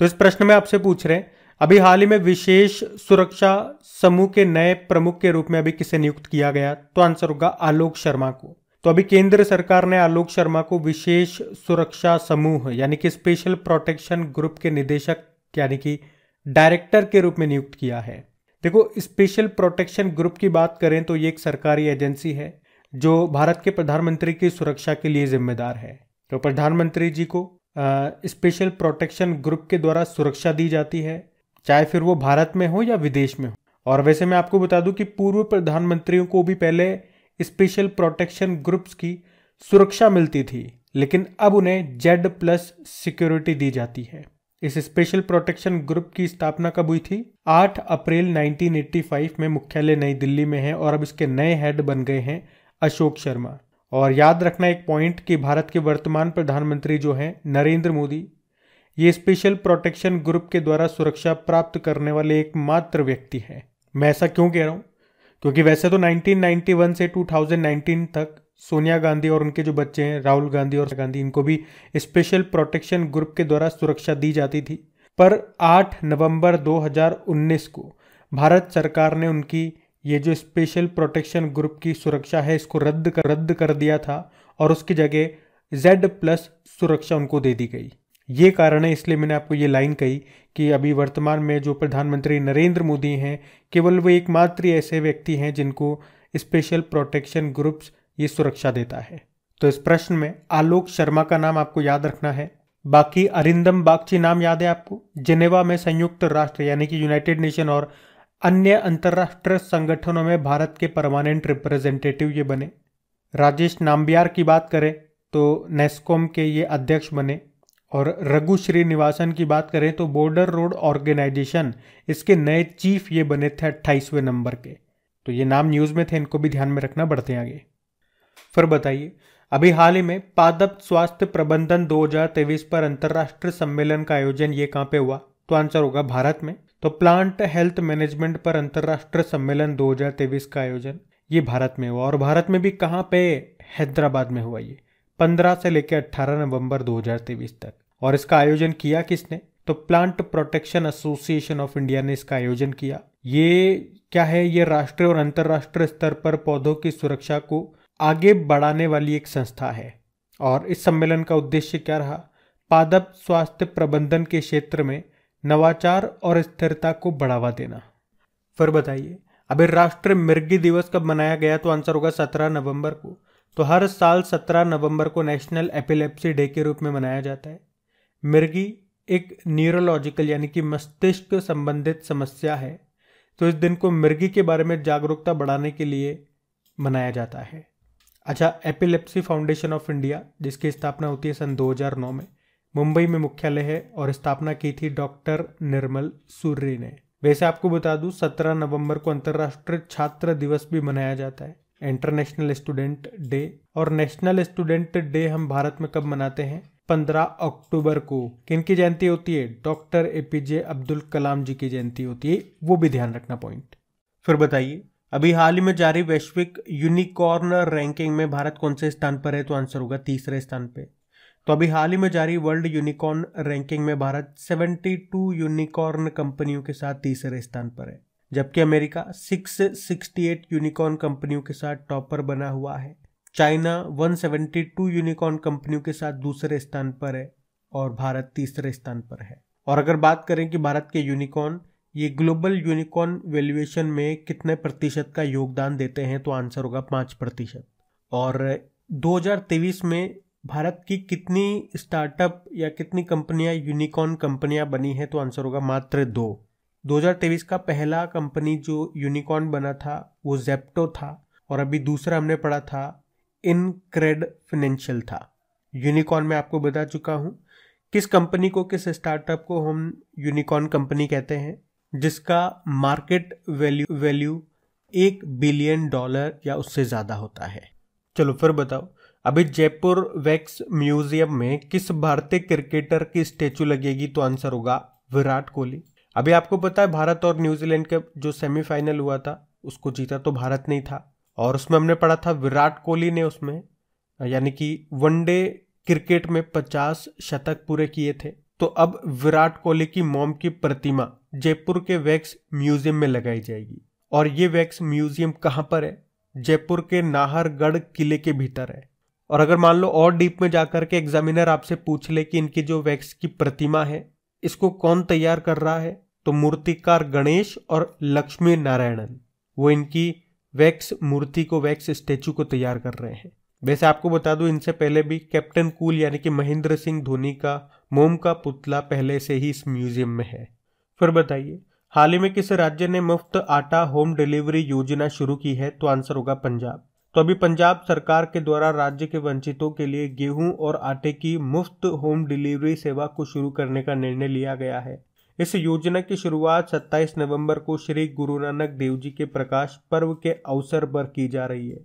तो इस प्रश्न में आपसे पूछ रहे हैं अभी हाल ही में विशेष सुरक्षा समूह के नए प्रमुख के रूप में अभी किसे नियुक्त किया गया तो आंसर होगा आलोक शर्मा को तो अभी केंद्र सरकार ने आलोक शर्मा को विशेष सुरक्षा समूह यानी कि स्पेशल प्रोटेक्शन ग्रुप के निदेशक यानी कि डायरेक्टर के रूप में नियुक्त किया है देखो स्पेशल प्रोटेक्शन ग्रुप की बात करें तो ये एक सरकारी एजेंसी है जो भारत के प्रधानमंत्री की सुरक्षा के लिए जिम्मेदार है तो प्रधानमंत्री जी को स्पेशल प्रोटेक्शन ग्रुप के द्वारा सुरक्षा दी जाती है चाहे फिर वो भारत में हो या विदेश में हो और वैसे मैं आपको बता दूं कि पूर्व प्रधानमंत्रियों को भी पहले स्पेशल प्रोटेक्शन ग्रुप्स की सुरक्षा मिलती थी लेकिन अब उन्हें जेड प्लस सिक्योरिटी दी जाती है इस स्पेशल प्रोटेक्शन ग्रुप की स्थापना कब हुई थी 8 अप्रैल 1985 में मुख्यालय नई दिल्ली में है और अब इसके नए हेड बन गए हैं अशोक शर्मा और याद रखना एक पॉइंट कि भारत के वर्तमान प्रधानमंत्री जो हैं नरेंद्र मोदी ये स्पेशल प्रोटेक्शन ग्रुप के द्वारा सुरक्षा प्राप्त करने वाले एकमात्र व्यक्ति हैं मैं ऐसा क्यों कह रहा हूँ क्योंकि वैसे तो 1991 से 2019 तक सोनिया गांधी और उनके जो बच्चे हैं राहुल गांधी और गांधी इनको भी स्पेशल प्रोटेक्शन ग्रुप के द्वारा सुरक्षा दी जाती थी पर 8 नवंबर 2019 को भारत सरकार ने उनकी ये जो स्पेशल प्रोटेक्शन ग्रुप की सुरक्षा है इसको रद्द कर रद्द कर दिया था और उसकी जगह जेड प्लस सुरक्षा उनको दे दी गई ये कारण है इसलिए मैंने आपको ये लाइन कही कि अभी वर्तमान में जो प्रधानमंत्री नरेंद्र मोदी हैं केवल वो एकमात्र ऐसे व्यक्ति हैं जिनको स्पेशल प्रोटेक्शन ग्रुप्स ये सुरक्षा देता है तो इस प्रश्न में आलोक शर्मा का नाम आपको याद रखना है बाकी अरिंदम बागची नाम याद है आपको जिनेवा में संयुक्त राष्ट्र यानी कि यूनाइटेड नेशन और अन्य अंतर्राष्ट्रीय संगठनों में भारत के परमानेंट रिप्रेजेंटेटिव ये बने राजेश नाम्बियार की बात करें तो नेस्कॉम के ये अध्यक्ष बने और रघु श्रीनिवासन की बात करें तो बॉर्डर रोड ऑर्गेनाइजेशन इसके नए चीफ ये बने थे अट्ठाईसवें नंबर के तो ये नाम न्यूज़ में थे इनको भी ध्यान में रखना बढ़ते आगे फिर बताइए अभी हाल ही में पादप स्वास्थ्य प्रबंधन 2023 पर अंतर्राष्ट्रीय सम्मेलन का आयोजन ये कहाँ पे हुआ तो आंसर होगा भारत में तो प्लांट हेल्थ मैनेजमेंट पर अंतर्राष्ट्रीय सम्मेलन 2023 का आयोजन ये भारत में हुआ और भारत में भी कहाँ पे हैदराबाद में हुआ ये 15 से लेकर 18 नवंबर 2023 तक और इसका आयोजन किया किसने तो Plant Protection Association of India ने इसका आयोजन किया ये क्या है ये राष्ट्रीय और अंतर्राष्ट्रीय स्तर पर पौधों की सुरक्षा को आगे बढ़ाने वाली एक संस्था है और इस सम्मेलन का उद्देश्य क्या रहा पादप स्वास्थ्य प्रबंधन के क्षेत्र में नवाचार और स्थिरता को बढ़ावा देना फिर बताइए अभी राष्ट्रीय मिर्गी दिवस कब मनाया गया तो आंसर होगा सत्रह नवंबर को तो हर साल सत्रह नवंबर को नेशनल एपिलेप्सी डे के रूप में मनाया जाता है मिर्गी एक न्यूरोलॉजिकल यानी कि मस्तिष्क संबंधित समस्या है तो इस दिन को मिर्गी के बारे में जागरूकता बढ़ाने के लिए मनाया जाता है अच्छा एपिलेप्सी फाउंडेशन ऑफ इंडिया जिसकी स्थापना होती है सन 2009 में मुंबई में मुख्यालय है और स्थापना की थी डॉक्टर निर्मल सूर्य ने वैसे आपको बता दूं सत्रह नवंबर को अंतर्राष्ट्रीय छात्र दिवस भी मनाया जाता है इंटरनेशनल स्टूडेंट डे और नेशनल स्टूडेंट डे हम भारत में कब मनाते हैं 15 अक्टूबर को किनकी जयंती होती है डॉक्टर एपीजे अब्दुल कलाम जी की जयंती होती है वो भी ध्यान रखना पॉइंट फिर बताइए अभी हाल ही में जारी वैश्विक यूनिकॉर्न रैंकिंग में भारत कौन से स्थान पर है तो आंसर होगा तीसरे स्थान पर तो अभी हाल ही में जारी वर्ल्ड यूनिकॉर्न रैंकिंग में भारत 72 यूनिकॉर्न कंपनियों के साथ तीसरे स्थान पर है जबकि अमेरिका 668 यूनिकॉर्न कंपनियों के साथ टॉपर बना हुआ है चाइना 172 यूनिकॉर्न कंपनियों के साथ दूसरे स्थान पर है और भारत तीसरे स्थान पर है और अगर बात करें कि भारत के यूनिकॉर्न ये ग्लोबल यूनिकॉर्न वैल्यूएशन में कितने प्रतिशत का योगदान देते हैं तो आंसर होगा पाँच प्रतिशत और 2023 में भारत की कितनी स्टार्टअप या कितनी कंपनियां यूनिकॉर्न कंपनियां बनी हैं तो आंसर होगा मात्र दो 2023 का पहला कंपनी जो यूनिकॉर्न बना था वो जेप्टो था और अभी दूसरा हमने पढ़ा था इनक्रेड फाइनेंशियल था यूनिकॉर्न में आपको बता चुका हूँ किस कंपनी को किस स्टार्टअप को हम यूनिकॉर्न कंपनी कहते हैं जिसका मार्केट वैल्यू वैल्यू एक बिलियन डॉलर या उससे ज़्यादा होता है चलो फिर बताओ अभी जयपुर वैक्स म्यूजियम में किस भारतीय क्रिकेटर की स्टेचू लगेगी तो आंसर होगा विराट कोहली अभी आपको पता है भारत और न्यूजीलैंड का जो सेमीफाइनल हुआ था उसको जीता तो भारत नहीं था और उसमें हमने पढ़ा था विराट कोहली ने उसमें यानी कि वनडे क्रिकेट में 50 शतक पूरे किए थे तो अब विराट कोहली की मोम की प्रतिमा जयपुर के वैक्स म्यूजियम में लगाई जाएगी और ये वैक्स म्यूजियम कहाँ पर है जयपुर के नाहरगढ़ किले के भीतर है और अगर मान लो और डीप में जाकर के एग्जामिनर आपसे पूछ ले कि इनकी जो वैक्स की प्रतिमा है इसको कौन तैयार कर रहा है तो मूर्तिकार गणेश और लक्ष्मी नारायणन वो इनकी वैक्स मूर्ति को वैक्स स्टैचू को तैयार कर रहे हैं वैसे आपको बता दूं इनसे पहले भी कैप्टन कूल यानी कि महेंद्र सिंह धोनी का मोम का पुतला पहले से ही इस म्यूजियम में है फिर बताइए हाल ही में किस राज्य ने मुफ्त आटा होम डिलीवरी योजना शुरू की है तो आंसर होगा पंजाब तो अभी पंजाब सरकार के द्वारा राज्य के वंचितों के लिए गेहूं और आटे की मुफ्त होम डिलीवरी सेवा को शुरू करने का निर्णय लिया गया है इस योजना की शुरुआत 27 नवंबर को श्री गुरु नानक देव जी के प्रकाश पर्व के अवसर पर की जा रही है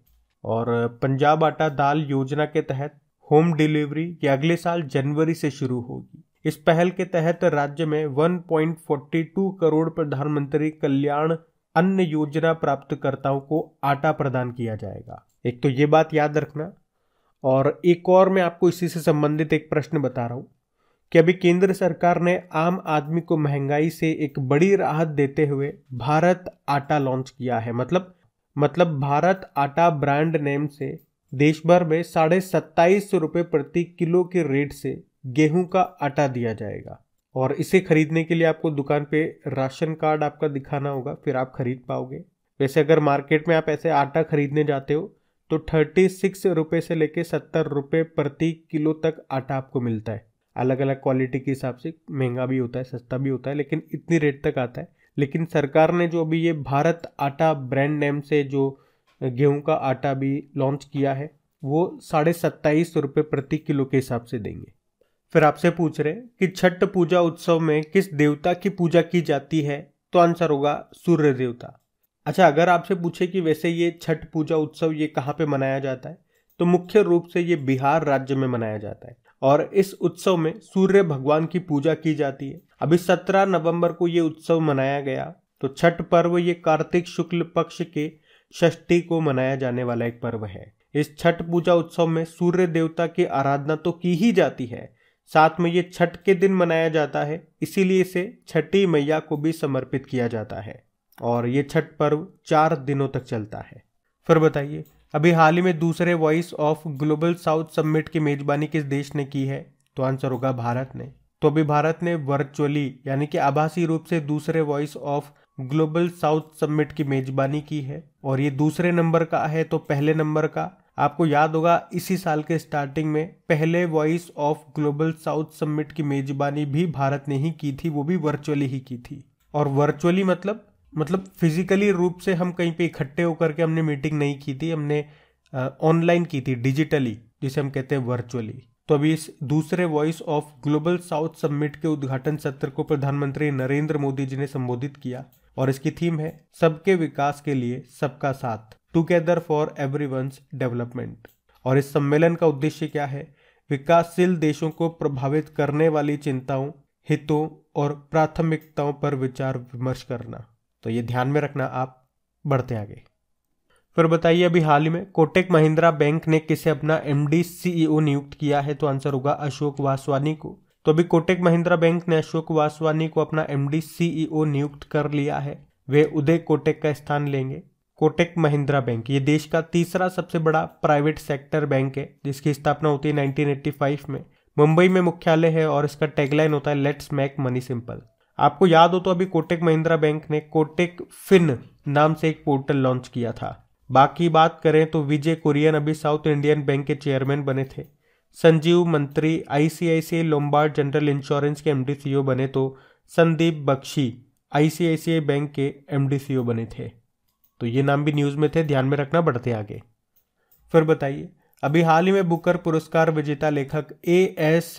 और पंजाब आटा दाल योजना के तहत होम डिलीवरी ये अगले साल जनवरी से शुरू होगी इस पहल के तहत राज्य में 1.42 करोड़ प्रधानमंत्री कल्याण अन्य योजना प्राप्तकर्ताओं को आटा प्रदान किया जाएगा एक तो ये बात याद रखना और एक और मैं आपको इसी से संबंधित एक प्रश्न बता रहा हूँ कि अभी केंद्र सरकार ने आम आदमी को महंगाई से एक बड़ी राहत देते हुए भारत आटा लॉन्च किया है मतलब मतलब भारत आटा ब्रांड नेम से देश भर में साढ़े सत्ताईस रुपये प्रति किलो के रेट से गेहूं का आटा दिया जाएगा और इसे खरीदने के लिए आपको दुकान पे राशन कार्ड आपका दिखाना होगा फिर आप खरीद पाओगे वैसे अगर मार्केट में आप ऐसे आटा खरीदने जाते हो तो थर्टी सिक्स रुपये से लेके सत्तर रुपये प्रति किलो तक आटा आपको मिलता है अलग अलग क्वालिटी के हिसाब से महंगा भी होता है सस्ता भी होता है लेकिन इतनी रेट तक आता है लेकिन सरकार ने जो अभी ये भारत आटा ब्रांड नेम से जो गेहूं का आटा भी लॉन्च किया है वो साढ़े सत्ताईस रुपये प्रति किलो के हिसाब से देंगे फिर आपसे पूछ रहे कि छठ पूजा उत्सव में किस देवता की पूजा की जाती है तो आंसर होगा सूर्य देवता अच्छा अगर आपसे पूछे कि वैसे ये छठ पूजा उत्सव ये कहाँ पे मनाया जाता है तो मुख्य रूप से ये बिहार राज्य में मनाया जाता है और इस उत्सव में सूर्य भगवान की पूजा की जाती है अभी 17 नवंबर को ये उत्सव मनाया गया तो छठ पर्व ये कार्तिक शुक्ल पक्ष के षष्ठी को मनाया जाने वाला एक पर्व है इस छठ पूजा उत्सव में सूर्य देवता की आराधना तो की ही जाती है साथ में ये छठ के दिन मनाया जाता है इसीलिए इसे छठी मैया को भी समर्पित किया जाता है और ये छठ पर्व चार दिनों तक चलता है फिर बताइए अभी हाल ही में दूसरे Voice of Global South Summit की मेजबानी किस देश ने की है तो आंसर होगा भारत ने तो अभी भारत ने वर्चुअली यानी कि आभासी रूप से दूसरे Voice of Global South Summit की मेजबानी की है और ये दूसरे नंबर का है तो पहले नंबर का आपको याद होगा इसी साल के स्टार्टिंग में पहले Voice of Global South Summit की मेजबानी भी भारत ने ही की थी वो भी वर्चुअली ही की थी और वर्चुअली मतलब मतलब फिजिकली रूप से हम कहीं पे इकट्ठे होकर के हमने मीटिंग नहीं की थी हमने ऑनलाइन की थी डिजिटली जिसे हम कहते हैं वर्चुअली तो अभी इस दूसरे Voice of Global South Summit के उद्घाटन सत्र को प्रधानमंत्री नरेंद्र मोदी जी ने संबोधित किया और इसकी थीम है सबके विकास के लिए सबका साथ टुगेदर फॉर एवरीवंस डेवलपमेंट और इस सम्मेलन का उद्देश्य क्या है विकासशील देशों को प्रभावित करने वाली चिंताओं हितों और प्राथमिकताओं पर विचार विमर्श करना तो ये ध्यान में रखना आप बढ़ते आगे फिर बताइए अभी हाल ही में कोटेक महिंद्रा बैंक ने किसे अपना एमडी सीईओ e नियुक्त किया है तो आंसर होगा अशोक वासवानी को तो अभी कोटेक महिंद्रा बैंक ने अशोक वासवानी को अपना एमडी सीईओ e नियुक्त कर लिया है वे उदय कोटेक का स्थान लेंगे कोटेक महिंद्रा बैंक ये देश का तीसरा सबसे बड़ा प्राइवेट सेक्टर बैंक है जिसकी स्थापना होती है 1985 में मुंबई में मुख्यालय है और इसका टैगलाइन होता है लेट्स मेक मनी सिंपल आपको याद हो तो अभी कोटेक महिंद्रा बैंक ने कोटेक फिन नाम से एक पोर्टल लॉन्च किया था बाकी बात करें तो विजय कुरियन अभी साउथ इंडियन बैंक के चेयरमैन बने थे संजीव मंत्री आईसीआईसीआई लोम्बार्ड जनरल इंश्योरेंस के एमडीसीओ e बने तो संदीप बख्शी आईसीआईसीआई बैंक के एमडीसीओ e बने थे तो ये नाम भी न्यूज़ में थे ध्यान में रखना बढ़ते आगे फिर बताइए अभी हाल ही में बुकर पुरस्कार विजेता लेखक ए एस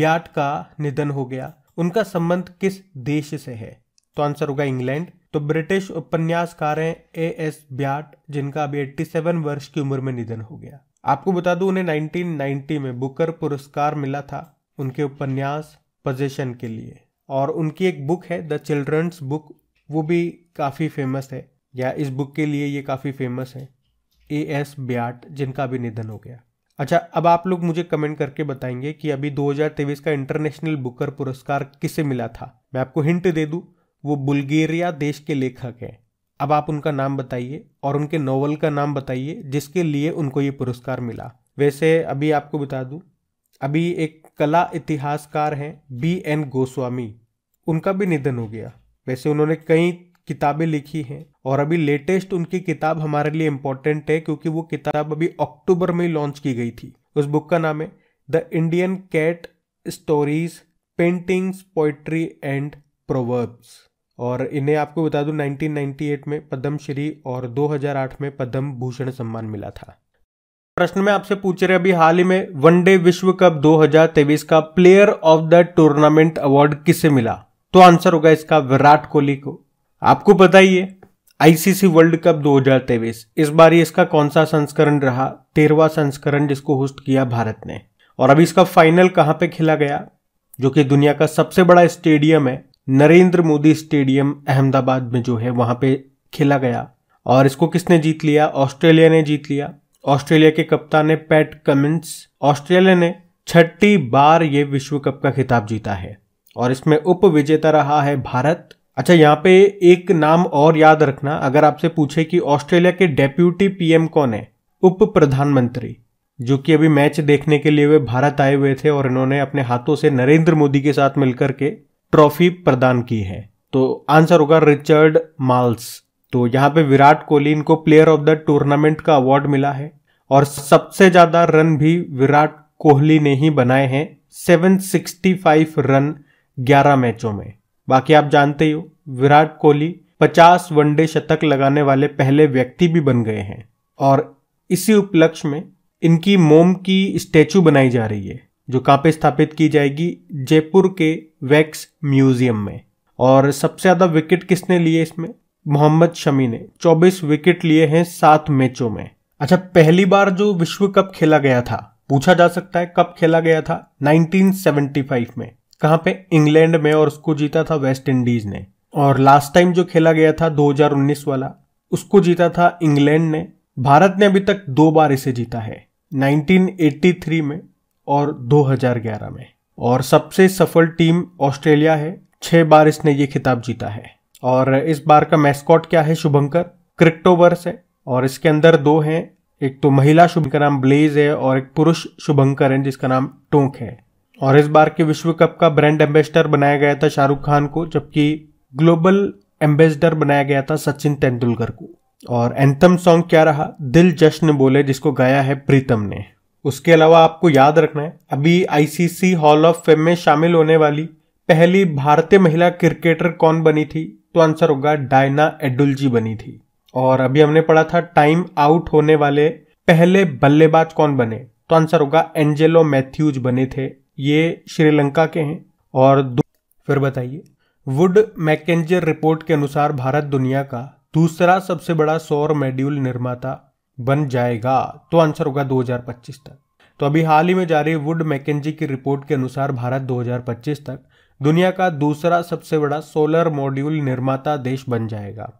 ब्याट का निधन हो गया उनका संबंध किस देश से है तो आंसर होगा इंग्लैंड तो ब्रिटिश उपन्यासकार हैं ए एस ब्याट जिनका अभी 87 वर्ष की उम्र में निधन हो गया आपको बता दूं उन्हें 1990 में बुकर पुरस्कार मिला था उनके उपन्यास पोजेशन के लिए और उनकी एक बुक है द चिल्ड्रंस बुक वो भी काफ़ी फेमस है या इस बुक के लिए ये काफ़ी फेमस हैं ए एस ब्याट जिनका भी निधन हो गया अच्छा अब आप लोग मुझे कमेंट करके बताएंगे कि अभी 2023 का इंटरनेशनल बुकर पुरस्कार किसे मिला था मैं आपको हिंट दे दूं वो बुल्गेरिया देश के लेखक हैं अब आप उनका नाम बताइए और उनके नोवेल का नाम बताइए जिसके लिए उनको ये पुरस्कार मिला वैसे अभी आपको बता दूं अभी एक कला इतिहासकार हैं बी एन गोस्वामी उनका भी निधन हो गया वैसे उन्होंने कई किताबें लिखी हैं और अभी लेटेस्ट उनकी किताब हमारे लिए इम्पोर्टेंट है क्योंकि वो किताब अभी अक्टूबर में लॉन्च की गई थी उस बुक का नाम है the Indian cat stories paintings poetry and proverbs और इन्हें आपको बता दूं 1998 में पद्म श्री और 2008 में पद्म भूषण सम्मान मिला था प्रश्न में आपसे पूछ रहे अभी हाल ही में वनडे विश्व कप 2023 का player of the tournament award किसे मिला तो आंसर होगा इसका विराट कोहली को आपको पता ही है आईसीसी वर्ल्ड कप 2023 इस बार ये इसका कौन सा संस्करण रहा तेरवा संस्करण जिसको होस्ट किया भारत ने और अभी इसका फाइनल कहां पे खेला गया जो कि दुनिया का सबसे बड़ा स्टेडियम है नरेंद्र मोदी स्टेडियम अहमदाबाद में जो है वहां पे खेला गया और इसको किसने जीत लिया ऑस्ट्रेलिया ने जीत लिया ऑस्ट्रेलिया के कप्तान ने पैट कमिंस ऑस्ट्रेलिया ने छठी बार ये विश्व कप का खिताब जीता है और इसमें उप विजेता रहा है भारत अच्छा यहाँ पे एक नाम और याद रखना अगर आपसे पूछे कि ऑस्ट्रेलिया के डेप्यूटी पीएम कौन है उप प्रधानमंत्री जो कि अभी मैच देखने के लिए वे भारत आए हुए थे और इन्होंने अपने हाथों से नरेंद्र मोदी के साथ मिलकर के ट्रॉफी प्रदान की है तो आंसर होगा रिचर्ड माल्स तो यहाँ पे विराट कोहली इनको प्लेयर ऑफ द टूर्नामेंट का अवार्ड मिला है और सबसे ज्यादा रन भी विराट कोहली ने ही बनाए हैं 765 रन 11 मैचों में बाकी आप जानते ही हो विराट कोहली 50 वनडे शतक लगाने वाले पहले व्यक्ति भी बन गए हैं और इसी उपलक्ष्य में इनकी मोम की स्टैचू बनाई जा रही है जो कहाँ पे स्थापित की जाएगी जयपुर के वैक्स म्यूजियम में और सबसे ज़्यादा विकेट किसने लिए इसमें मोहम्मद शमी ने 24 विकेट लिए हैं सात मैचों में अच्छा पहली बार जो विश्व कप खेला गया था पूछा जा सकता है कब खेला गया था 1975 में कहाँ पे इंग्लैंड में और उसको जीता था वेस्ट इंडीज ने और लास्ट टाइम जो खेला गया था 2019 वाला उसको जीता था इंग्लैंड ने भारत ने अभी तक दो बार इसे जीता है 1983 में और 2011 में और सबसे सफल टीम ऑस्ट्रेलिया है छह बार इसने ये खिताब जीता है और इस बार का मैस्कॉट क्या है शुभंकर क्रिक्टोवर्स है और इसके अंदर दो हैं एक तो महिला शुभ का नाम ब्लेज है और एक पुरुष शुभंकर है जिसका नाम टोंक है और इस बार के विश्व कप का ब्रांड एम्बेसडर बनाया गया था शाहरुख खान को जबकि ग्लोबल एम्बेसडर बनाया गया था सचिन तेंदुलकर को और एंथम सॉन्ग क्या रहा दिल जश्न बोले जिसको गाया है प्रीतम ने उसके अलावा आपको याद रखना है अभी आईसीसी हॉल ऑफ फेम में शामिल होने वाली पहली भारतीय महिला क्रिकेटर कौन बनी थी तो आंसर होगा डायना एडुल जी बनी थी और अभी हमने पढ़ा था टाइम आउट होने वाले पहले बल्लेबाज कौन बने तो आंसर होगा एंजेलो मैथ्यूज बने थे ये श्रीलंका के हैं और फिर बताइए वुड मैकेंजर रिपोर्ट के अनुसार भारत दुनिया का दूसरा सबसे बड़ा सौर मेड्यूल निर्माता बन जाएगा तो आंसर होगा 2025 तक तो अभी हाल ही में जारी वुड मैकेजी की रिपोर्ट के अनुसार भारत 2025 तक दुनिया का दूसरा सबसे बड़ा सोलर मॉड्यूल निर्माता देश बन जाएगा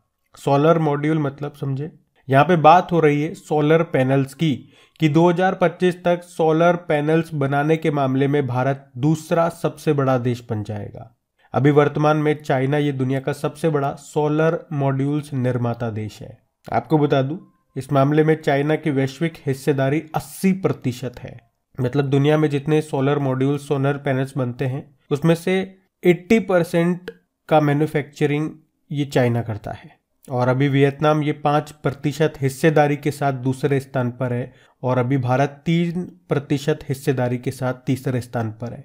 सोलर मॉड्यूल मतलब समझे यहाँ पे बात हो रही है सोलर पैनल्स की कि 2025 तक सोलर पैनल्स बनाने के मामले में भारत दूसरा सबसे बड़ा देश बन जाएगा अभी वर्तमान में चाइना ये दुनिया का सबसे बड़ा सोलर मॉड्यूल्स निर्माता देश है आपको बता दूं इस मामले में चाइना की वैश्विक हिस्सेदारी 80 प्रतिशत है मतलब दुनिया में जितने सोलर मॉड्यूल सोलर पैनल्स बनते हैं उसमें से 80 परसेंट का मैन्युफैक्चरिंग ये चाइना करता है और अभी वियतनाम ये पाँच प्रतिशत हिस्सेदारी के साथ दूसरे स्थान पर है और अभी भारत तीन प्रतिशत हिस्सेदारी के साथ तीसरे स्थान पर है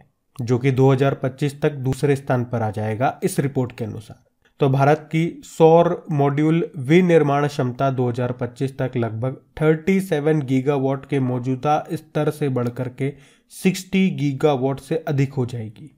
जो कि 2025 तक दूसरे स्थान पर आ जाएगा इस रिपोर्ट के अनुसार तो भारत की सौर मॉड्यूल विनिर्माण क्षमता 2025 तक लगभग 37 गीगावाट के मौजूदा स्तर से बढ़कर के 60 गीगावाट से अधिक हो जाएगी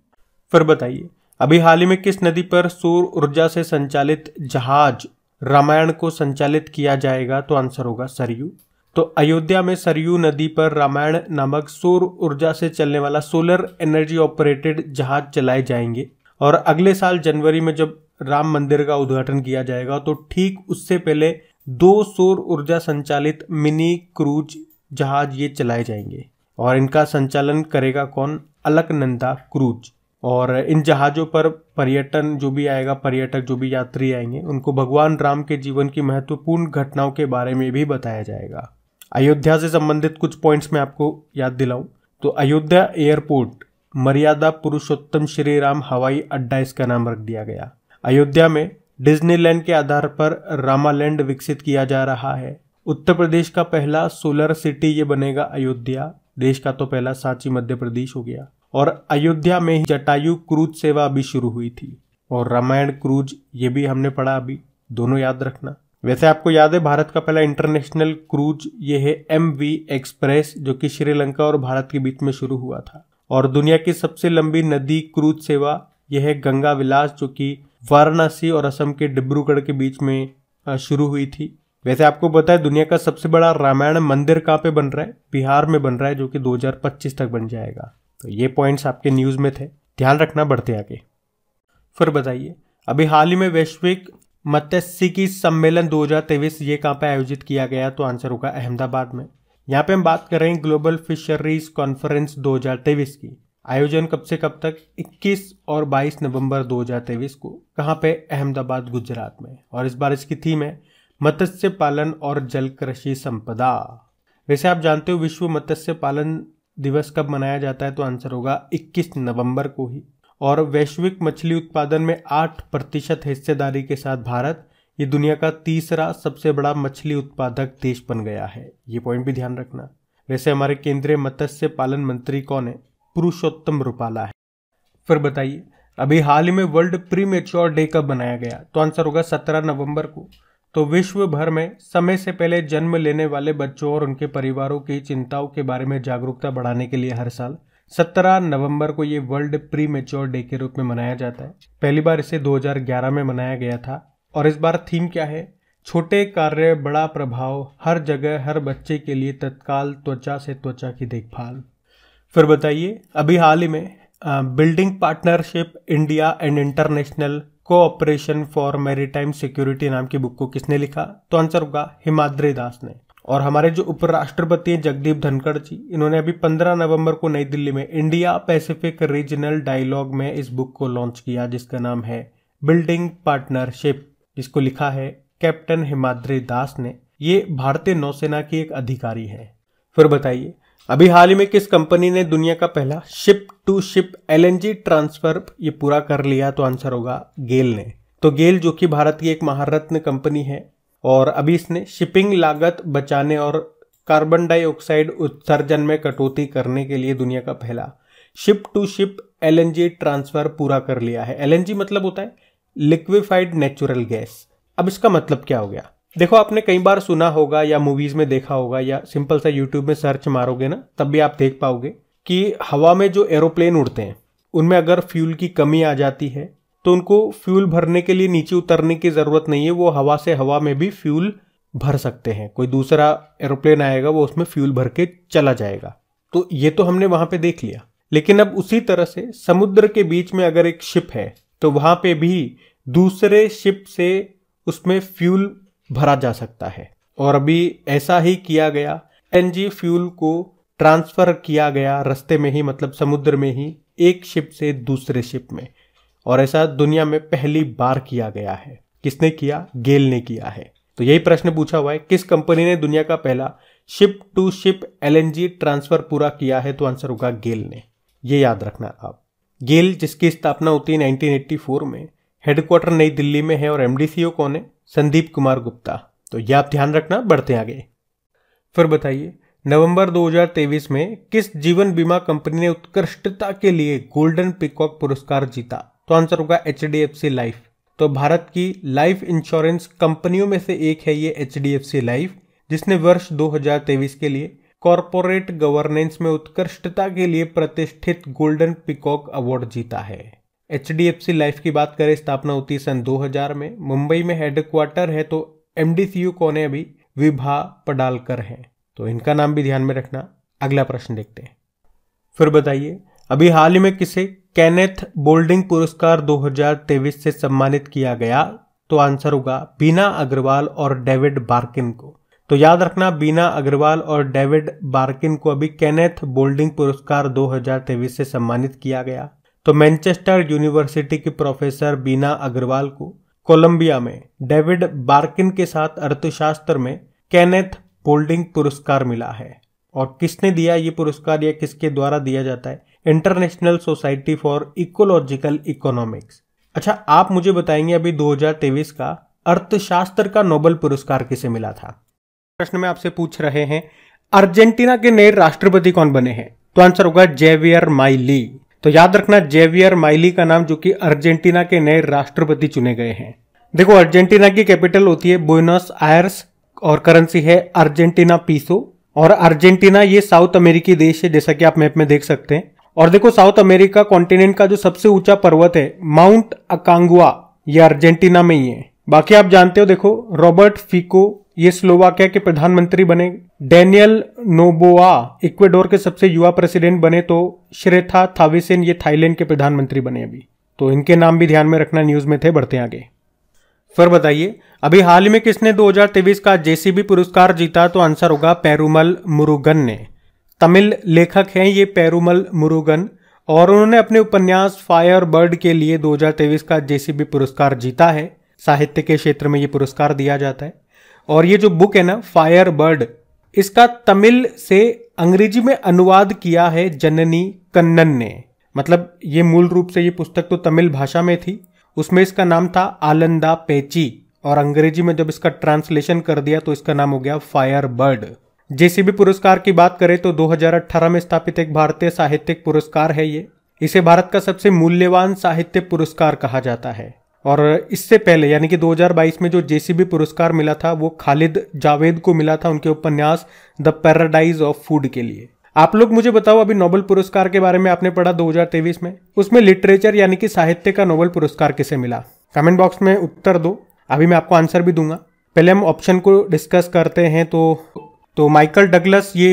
फिर बताइए अभी हाल ही में किस नदी पर सौर ऊर्जा से संचालित जहाज रामायण को संचालित किया जाएगा तो आंसर होगा सरयू तो अयोध्या में सरयू नदी पर रामायण नामक सौर ऊर्जा से चलने वाला सोलर एनर्जी ऑपरेटेड जहाज चलाए जाएंगे और अगले साल जनवरी में जब राम मंदिर का उद्घाटन किया जाएगा तो ठीक उससे पहले दो सौर ऊर्जा संचालित मिनी क्रूज जहाज ये चलाए जाएंगे और इनका संचालन करेगा कौन अलकनंदा क्रूज और इन जहाज़ों पर पर्यटन जो भी आएगा पर्यटक जो भी यात्री आएंगे उनको भगवान राम के जीवन की महत्वपूर्ण घटनाओं के बारे में भी बताया जाएगा अयोध्या से संबंधित कुछ पॉइंट्स मैं आपको याद दिलाऊं तो अयोध्या एयरपोर्ट मर्यादा पुरुषोत्तम श्री राम हवाई अड्डा इसका नाम रख दिया गया अयोध्या में डिज्नीलैंड के आधार पर रामालैंड विकसित किया जा रहा है उत्तर प्रदेश का पहला सोलर सिटी ये बनेगा अयोध्या देश का तो पहला सांची मध्य प्रदेश हो गया और अयोध्या में ही जटायु क्रूज सेवा भी शुरू हुई थी और रामायण क्रूज ये भी हमने पढ़ा अभी दोनों याद रखना वैसे आपको याद है भारत का पहला इंटरनेशनल क्रूज ये है एम वी एक्सप्रेस जो कि श्रीलंका और भारत के बीच में शुरू हुआ था और दुनिया की सबसे लंबी नदी क्रूज सेवा यह है गंगा विलास जो कि वाराणसी और असम के डिब्रूगढ़ के बीच में शुरू हुई थी वैसे आपको पता है दुनिया का सबसे बड़ा रामायण मंदिर कहाँ पे बन रहा है बिहार में बन रहा है जो कि 2025 तक बन जाएगा तो ये पॉइंट्स आपके न्यूज़ में थे ध्यान रखना बढ़ते आगे फिर बताइए अभी हाल ही में वैश्विक मत्स्यिकी सम्मेलन 2023 ये कहाँ पे आयोजित किया गया तो आंसर होगा अहमदाबाद में यहाँ पे हम बात कर रहे हैं ग्लोबल फिशरीज कॉन्फ्रेंस 2023 की आयोजन कब से कब तक 21 और 22 नवंबर 2023 को कहाँ पे अहमदाबाद गुजरात में और इस बार इसकी थीम है मत्स्य पालन और जल कृषि संपदा वैसे आप जानते हो विश्व मत्स्य पालन दिवस कब मनाया जाता है तो आंसर होगा 21 नवंबर को ही और वैश्विक मछली उत्पादन में आठ प्रतिशत हिस्सेदारी के साथ भारत ये दुनिया का तीसरा सबसे बड़ा मछली उत्पादक देश बन गया है ये पॉइंट भी ध्यान रखना वैसे हमारे केंद्रीय मत्स्य पालन मंत्री कौन है पुरुषोत्तम रूपाला है फिर बताइए अभी हाल ही में वर्ल्ड प्री मेच्योर डे कब बनाया गया तो आंसर होगा सत्रह नवंबर को तो विश्व भर में समय से पहले जन्म लेने वाले बच्चों और उनके परिवारों की चिंताओं के बारे में जागरूकता बढ़ाने के लिए हर साल सत्रह नवंबर को ये वर्ल्ड प्री मेच्योर डे के रूप में मनाया जाता है पहली बार इसे 2011 में मनाया गया था और इस बार थीम क्या है छोटे कार्य बड़ा प्रभाव हर जगह हर बच्चे के लिए तत्काल त्वचा से त्वचा की देखभाल फिर बताइए अभी हाल ही में building partnership India and international cooperation for maritime security नाम की बुक को किसने लिखा तो आंसर होगा हिमाद्री दास ने और हमारे जो उपराष्ट्रपति हैं जगदीप धनखड़ जी इन्होंने अभी 15 नवंबर को नई दिल्ली में इंडिया पैसिफिक रीजनल डायलॉग में इस बुक को लॉन्च किया जिसका नाम है बिल्डिंग पार्टनरशिप जिसको लिखा है कैप्टन हिमाद्री दास ने ये भारतीय नौसेना की एक अधिकारी है फिर बताइए अभी हाल ही में किस कंपनी ने दुनिया का पहला ship to ship L transfer ये पूरा कर लिया तो आंसर होगा गेल ने तो गेल जो कि भारत की एक महारत्न कंपनी है और अभी इसने शिपिंग लागत बचाने और कार्बन डाइऑक्साइड उत्सर्जन में कटौती करने के लिए दुनिया का पहला ship to ship L transfer पूरा कर लिया है एल मतलब होता है लिक्विफाइड नेचुरल गैस अब इसका मतलब क्या हो गया देखो आपने कई बार सुना होगा या मूवीज में देखा होगा या सिंपल सा यूट्यूब में सर्च मारोगे ना तब भी आप देख पाओगे कि हवा में जो एरोप्लेन उड़ते हैं उनमें अगर फ्यूल की कमी आ जाती है तो उनको फ्यूल भरने के लिए नीचे उतरने की ज़रूरत नहीं है वो हवा से हवा में भी फ्यूल भर सकते हैं कोई दूसरा एरोप्लेन आएगा वो उसमें फ्यूल भर के चला जाएगा तो ये तो हमने वहाँ पे देख लिया लेकिन अब उसी तरह से समुद्र के बीच में अगर एक शिप है तो वहाँ पे भी दूसरे शिप से उसमें फ्यूल भरा जा सकता है और अभी ऐसा ही किया गया एन फ्यूल को ट्रांसफर किया गया रस्ते में ही मतलब समुद्र में ही एक शिप से दूसरे शिप में और ऐसा दुनिया में पहली बार किया गया है किसने किया गेल ने किया है तो यही प्रश्न पूछा हुआ है किस कंपनी ने दुनिया का पहला ship to ship L transfer पूरा किया है तो आंसर होगा गेल ने ये याद रखना आप गेल जिसकी स्थापना होती है 1984 में हेडक्वार्टर नई दिल्ली में है और एमडीसीओ कौन है संदीप कुमार गुप्ता तो यह आप ध्यान रखना बढ़ते आगे फिर बताइए नवंबर 2023 में किस जीवन बीमा कंपनी ने उत्कृष्टता के लिए गोल्डन पिकॉक पुरस्कार जीता तो आंसर होगा H D F C life तो भारत की लाइफ इंश्योरेंस कंपनियों में से एक है ये H D F C life जिसने वर्ष 2023 के लिए कॉरपोरेट गवर्नेंस में उत्कृष्टता के लिए प्रतिष्ठित गोल्डन पिकॉक अवार्ड जीता है H D F C life की बात करें स्थापना होती सन 2000 में मुंबई में हेडक्वार्टर है तो एम डी सी यू कौन है अभी विभा पडालकर हैं तो इनका नाम भी ध्यान में रखना अगला प्रश्न देखते हैं फिर बताइए अभी हाल ही में किसे कैनेथ बोल्डिंग पुरस्कार 2023 से सम्मानित किया गया तो आंसर होगा बीना अग्रवाल और डेविड बार्किन को तो याद रखना बीना अग्रवाल और डेविड बार्किन को अभी कैनेथ बोल्डिंग पुरस्कार 2023 से सम्मानित किया गया तो मैनचेस्टर यूनिवर्सिटी के प्रोफेसर बीना अग्रवाल को कोलंबिया में डेविड बार्किन के साथ अर्थशास्त्र में कैनेथ बोल्डिंग पुरस्कार मिला है और किसने दिया ये पुरस्कार या किसके द्वारा दिया जाता है International Society for Ecological Economics अच्छा आप मुझे बताएंगे अभी 2023 का अर्थशास्त्र का नोबेल पुरस्कार किसे मिला था प्रश्न में आपसे पूछ रहे हैं अर्जेंटीना के नए राष्ट्रपति कौन बने हैं तो आंसर होगा जेवियर माइली तो याद रखना जेवियर माइली का नाम जो कि अर्जेंटीना के नए राष्ट्रपति चुने गए हैं देखो अर्जेंटीना की कैपिटल होती है बोनस आयर्स और करेंसी है अर्जेंटीना पीसो और अर्जेंटीना ये साउथ अमेरिकी देश है जैसा कि आप मैप में देख सकते हैं और देखो साउथ अमेरिका कॉन्टिनेंट का जो सबसे ऊंचा पर्वत है माउंट अकांगुआ ये अर्जेंटीना में ही है बाकी आप जानते हो देखो रॉबर्ट फिको ये स्लोवाकिया के प्रधानमंत्री बने डेनियल नोबोआ इक्वेडोर के सबसे युवा प्रेसिडेंट बने तो श्रेथा थाविसेन ये थाईलैंड के प्रधानमंत्री बने अभी तो इनके नाम भी ध्यान में रखना न्यूज में थे बढ़ते आगे फिर बताइए अभी हाल ही में किसने 2023 का जेसीबी पुरस्कार जीता तो आंसर होगा पैरूमल मुरुगन ने तमिल लेखक हैं ये पेरूमल मुरुगन और उन्होंने अपने उपन्यास फायर बर्ड के लिए 2023 का जेसीबी पुरस्कार जीता है साहित्य के क्षेत्र में ये पुरस्कार दिया जाता है और ये जो बुक है ना फायर बर्ड इसका तमिल से अंग्रेजी में अनुवाद किया है जननी कन्नन ने मतलब ये मूल रूप से ये पुस्तक तो तमिल भाषा में थी उसमें इसका नाम था आलंदा पेची और अंग्रेजी में जब इसका ट्रांसलेशन कर दिया तो इसका नाम हो गया फायर बर्ड जेसीबी पुरस्कार की बात करें तो 2018 में स्थापित एक भारतीय साहित्यिक पुरस्कार है ये इसे भारत का सबसे मूल्यवान साहित्य पुरस्कार कहा जाता है और इससे पहले यानी कि 2022 में जो जेसीबी पुरस्कार मिला था वो खालिद जावेद को मिला था उनके उपन्यास द पैराडाइज ऑफ फूड के लिए आप लोग मुझे बताओ अभी नोबेल पुरस्कार के बारे में आपने पढ़ा दो में उसमें लिटरेचर यानी कि साहित्य का नोबेल पुरस्कार किसे मिला कमेंट बॉक्स में उत्तर दो अभी मैं आपको आंसर भी दूंगा पहले हम ऑप्शन को डिस्कस करते हैं तो तो माइकल डगलस ये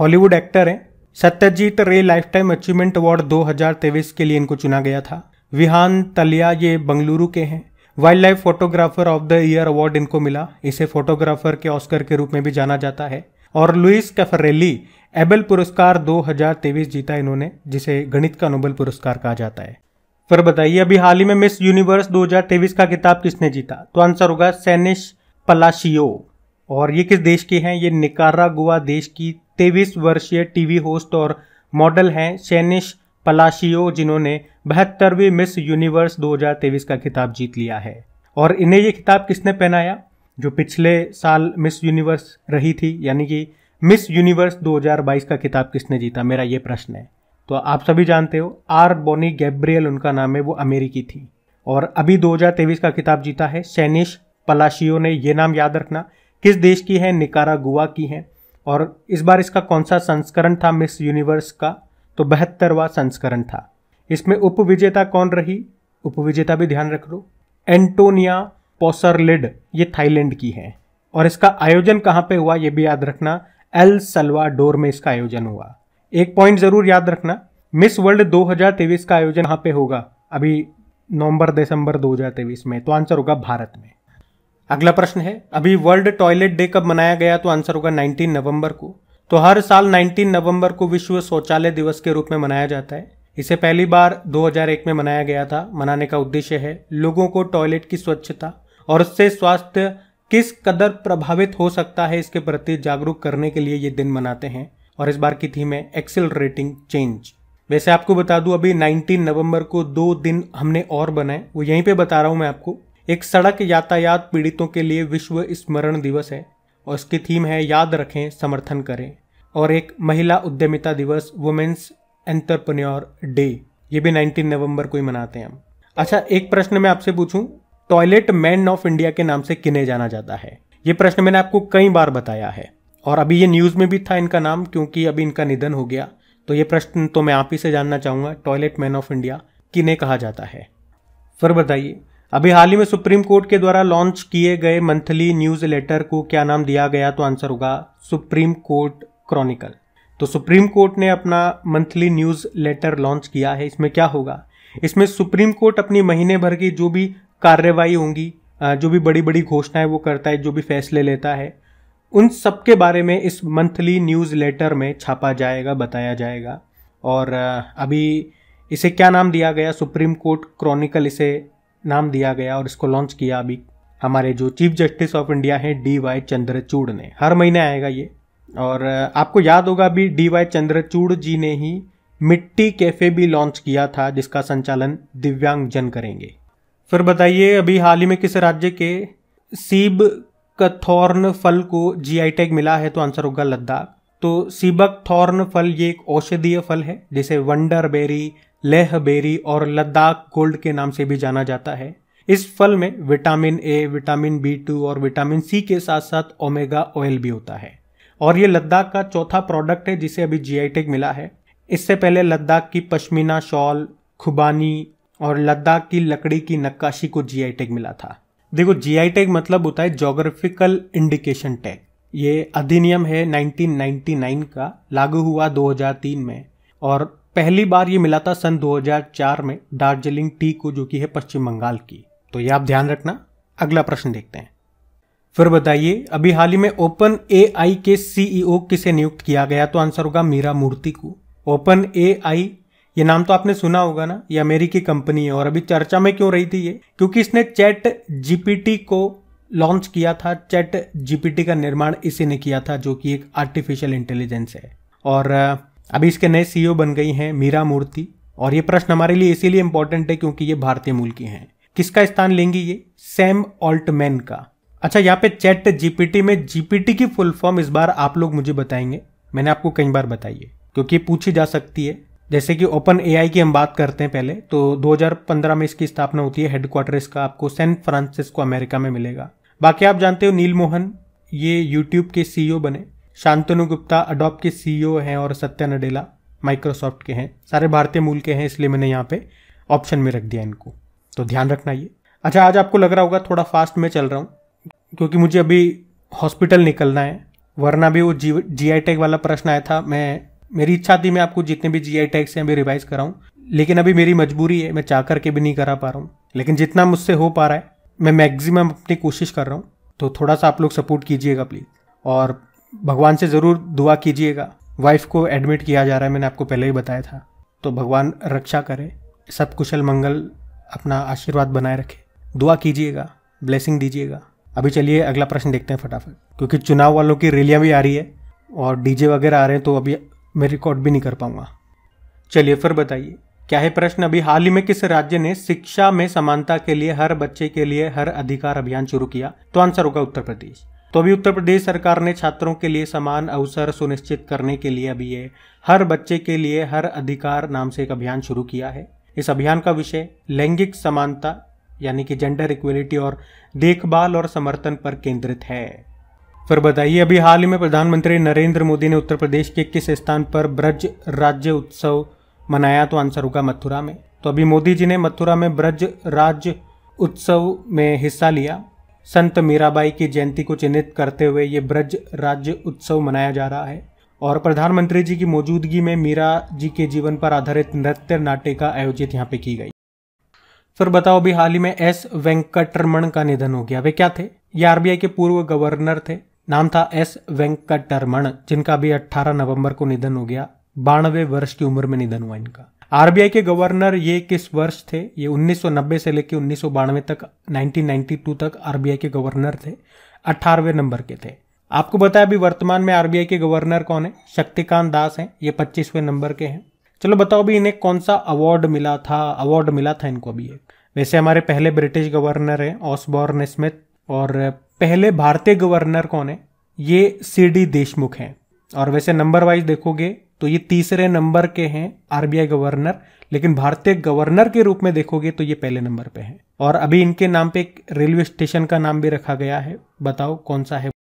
हॉलीवुड एक्टर हैं सत्यजीत रे लाइफ टाइम अचीवमेंट अवार्ड दो के लिए इनको चुना गया था विहान तलिया ये बंगलुरु के हैं wildlife photographer of the year award इनको मिला इसे फोटोग्राफर के ऑस्कर के रूप में भी जाना जाता है और लुइस कैफरेली एबल पुरस्कार 2023 जीता इन्होंने जिसे गणित का नोबल पुरस्कार कहा जाता है फिर बताइए अभी हाल ही में मिस यूनिवर्स 2023 का किताब किसने जीता तो आंसर होगा सैनिश पलाशियो और ये किस देश के हैं ये निकारागुआ देश की तेईस वर्षीय टीवी होस्ट और मॉडल हैं सैनिश पलाशियो जिन्होंने बहत्तरवीं मिस यूनिवर्स 2023 का खिताब जीत लिया है और इन्हें ये खिताब किसने पहनाया जो पिछले साल मिस यूनिवर्स रही थी यानी कि मिस यूनिवर्स 2022 का किताब किसने जीता मेरा ये प्रश्न है तो आप सभी जानते हो आर बोनी गैब्रियल उनका नाम है वो अमेरिकी थी और अभी दो का किताब जीता है सैनिश पलाशियो ने ये नाम याद रखना किस देश की है निकारा गुआ की है और इस बार इसका कौन सा संस्करण था मिस यूनिवर्स का तो बहत्तरवा संस्करण था इसमें उप विजेता कौन रही उप विजेता भी ध्यान रख लो एंटोनिया पोसरलिड ये थाईलैंड की है और इसका आयोजन कहाँ पे हुआ ये भी याद रखना एल सलवाडोर में इसका आयोजन हुआ एक पॉइंट ज़रूर याद रखना मिस वर्ल्ड 2023 का आयोजन यहाँ पे होगा अभी नवंबर दिसंबर 2023 में तो आंसर होगा भारत में अगला प्रश्न है अभी वर्ल्ड टॉयलेट डे कब मनाया गया तो आंसर होगा 19 नवंबर को तो हर साल 19 नवंबर को विश्व शौचालय दिवस के रूप में मनाया जाता है इसे पहली बार 2001 में मनाया गया था मनाने का उद्देश्य है लोगों को टॉयलेट की स्वच्छता और उससे स्वास्थ्य किस कदर प्रभावित हो सकता है इसके प्रति जागरूक करने के लिए ये दिन मनाते हैं और इस बार की थीम है एक्सेलरेटिंग चेंज वैसे आपको बता दूं अभी 19 नवंबर को दो दिन हमने और बनाए वो यहीं पे बता रहा हूं मैं आपको एक सड़क यातायात पीड़ितों के लिए विश्व स्मरण दिवस है और इसकी थीम है याद रखें समर्थन करें और एक महिला उद्यमिता दिवस वुमेन्स एंटरप्रन्योर डे ये भी 19 नवंबर को ही मनाते हैं हम अच्छा एक प्रश्न मैं आपसे पूछूं टॉयलेट मैन ऑफ इंडिया के नाम से किने जाना जाता है ये प्रश्न मैंने आपको कई बार बताया है और अभी ये न्यूज़ में भी था इनका नाम क्योंकि अभी इनका निधन हो गया तो ये प्रश्न तो मैं आप ही से जानना चाहूंगा टॉयलेट मैन ऑफ इंडिया किने कहा जाता है फिर बताइए अभी हाल ही में सुप्रीम कोर्ट के द्वारा लॉन्च किए गए मंथली न्यूज लेटर को क्या नाम दिया गया तो आंसर होगा सुप्रीम कोर्ट क्रॉनिकल तो सुप्रीम कोर्ट ने अपना मंथली न्यूज लेटर लॉन्च किया है इसमें क्या होगा इसमें सुप्रीम कोर्ट अपनी महीने भर की जो भी कार्रवाई होंगी जो भी बड़ी बड़ी घोषणाएं वो करता है जो भी फैसले लेता है उन सब के बारे में इस मंथली न्यूज़ लेटर में छापा जाएगा बताया जाएगा और अभी इसे क्या नाम दिया गया सुप्रीम कोर्ट क्रॉनिकल इसे नाम दिया गया और इसको लॉन्च किया अभी हमारे जो चीफ जस्टिस ऑफ इंडिया हैं डी वाई चंद्रचूड़ ने हर महीने आएगा ये और आपको याद होगा अभी डी वाई चंद्रचूड़ जी ने ही मिट्टी कैफे भी लॉन्च किया था जिसका संचालन दिव्यांगजन करेंगे फिर बताइए अभी हाल ही में किस राज्य के सीब कथॉर्न फल को जीआई टैग मिला है तो आंसर होगा लद्दाख तो सीबक थॉर्न फल ये एक औषधीय फल है जिसे वंडर बेरी लेह बेरी और लद्दाख गोल्ड के नाम से भी जाना जाता है इस फल में vitamin A vitamin B two और विटामिन सी के साथ साथ ओमेगा ऑयल भी होता है और ये लद्दाख का चौथा प्रोडक्ट है जिसे अभी जीआई टैग मिला है इससे पहले लद्दाख की पश्मीना शॉल खुबानी और लद्दाख की लकड़ी की नक्काशी को जी टैग मिला था देखो जी टैग मतलब होता है जोग्राफिकल इंडिकेशन टैग ये अधिनियम है 1999 का लागू हुआ 2003 में और पहली बार ये मिला था सन 2004 में दार्जिलिंग टी को जो कि है पश्चिम बंगाल की तो ये आप ध्यान रखना अगला प्रश्न देखते हैं फिर बताइए अभी हाल ही में ओपन ए के सीईओ e किसे नियुक्त किया गया तो आंसर होगा मीरा मूर्ति को ओपन ए ये नाम तो आपने सुना होगा ना ये अमेरिकी कंपनी है और अभी चर्चा में क्यों रही थी ये क्योंकि इसने चैट जीपीटी को लॉन्च किया था चैट जीपीटी का निर्माण इसी ने किया था जो कि एक आर्टिफिशियल इंटेलिजेंस है और अभी इसके नए सीईओ बन गई हैं मीरा मूर्ति और ये प्रश्न हमारे लिए इसीलिए इंपॉर्टेंट है क्योंकि ये भारतीय मूल की हैं किसका स्थान लेंगी ये सैम ऑल्टमैन का अच्छा यहाँ पे चैट जीपीटी में जीपीटी की फुल फॉर्म इस बार आप लोग मुझे बताएंगे मैंने आपको कई बार बताई है क्योंकि पूछी जा सकती है जैसे कि ओपन ए की हम बात करते हैं पहले तो 2015 में इसकी स्थापना होती है हेडक्वार्टर इसका आपको सैन फ्रांसिस्को अमेरिका में मिलेगा बाकी आप जानते हो नील मोहन ये यूट्यूब के सीईओ e बने शांतनु गुप्ता अडोप के सीईओ e हैं और सत्या नडेला माइक्रोसॉफ्ट के हैं सारे भारतीय मूल के हैं इसलिए मैंने यहाँ पे ऑप्शन में रख दिया इनको तो ध्यान रखना ये अच्छा आज आपको लग रहा होगा थोड़ा फास्ट में चल रहा हूँ क्योंकि मुझे अभी हॉस्पिटल निकलना है वरना भी वो जी जी वाला प्रश्न आया था मैं मेरी इच्छा थी मैं आपको जितने भी जी आई टैक्स हैं भी रिवाइज कराऊँ लेकिन अभी मेरी मजबूरी है मैं चाह करके भी नहीं करा पा रहा हूँ लेकिन जितना मुझसे हो पा रहा है मैं मैक्सिमम अपनी कोशिश कर रहा हूँ तो थोड़ा सा आप लोग सपोर्ट कीजिएगा प्लीज़ और भगवान से ज़रूर दुआ कीजिएगा वाइफ को एडमिट किया जा रहा है मैंने आपको पहले ही बताया था तो भगवान रक्षा करे सब कुशल मंगल अपना आशीर्वाद बनाए रखे दुआ कीजिएगा ब्लेसिंग दीजिएगा अभी चलिए अगला प्रश्न देखते हैं फटाफट क्योंकि चुनाव वालों की रैलियाँ भी आ रही है और डीजे वगैरह आ रहे हैं तो अभी मैं रिकॉर्ड भी नहीं कर पाऊंगा चलिए फिर बताइए क्या है प्रश्न अभी हाल ही में किस राज्य ने शिक्षा में समानता के लिए हर बच्चे के लिए हर अधिकार अभियान शुरू किया तो आंसर होगा उत्तर प्रदेश तो अभी उत्तर प्रदेश सरकार ने छात्रों के लिए समान अवसर सुनिश्चित करने के लिए अभी ये हर बच्चे के लिए हर अधिकार नाम से एक अभियान शुरू किया है इस अभियान का विषय लैंगिक समानता यानी कि जेंडर इक्वलिटी और देखभाल और समर्थन पर केंद्रित है फिर बताइए अभी हाल ही में प्रधानमंत्री नरेंद्र मोदी ने उत्तर प्रदेश के किस स्थान पर ब्रज राज्य उत्सव मनाया तो आंसर होगा मथुरा में तो अभी मोदी जी ने मथुरा में ब्रज राज्य उत्सव में हिस्सा लिया संत मीराबाई की जयंती को चिन्हित करते हुए ये ब्रज राज्य उत्सव मनाया जा रहा है और प्रधानमंत्री जी की मौजूदगी में मीरा जी के जीवन पर आधारित नृत्य नाटिका आयोजित यहाँ पे की गई फिर बताओ अभी हाल ही में एस वेंकटरमण का निधन हो गया वे क्या थे ये आरबीआई के पूर्व गवर्नर थे नाम था एस वेंकटरमण जिनका भी 18 नवंबर को निधन हो गया बानवे वर्ष की उम्र में निधन हुआ इनका आरबीआई के गवर्नर ये किस वर्ष थे ये 1990 से लेकर उन्नीस तक 1992 तक आरबीआई के गवर्नर थे अठारहवें नंबर के थे आपको बताया अभी वर्तमान में आरबीआई के गवर्नर कौन है शक्तिकांत दास हैं ये पच्चीसवे नंबर के हैं चलो बताओ भी इन्हें कौन सा अवार्ड मिला था अवार्ड मिला था इनको अभी एक वैसे हमारे पहले ब्रिटिश गवर्नर हैं ऑसबॉर्न स्मिथ और पहले भारतीय गवर्नर कौन है ये सी डी देशमुख हैं और वैसे नंबर वाइज देखोगे तो ये तीसरे नंबर के हैं आरबीआई गवर्नर लेकिन भारतीय गवर्नर के रूप में देखोगे तो ये पहले नंबर पे हैं और अभी इनके नाम पे एक रेलवे स्टेशन का नाम भी रखा गया है बताओ कौन सा है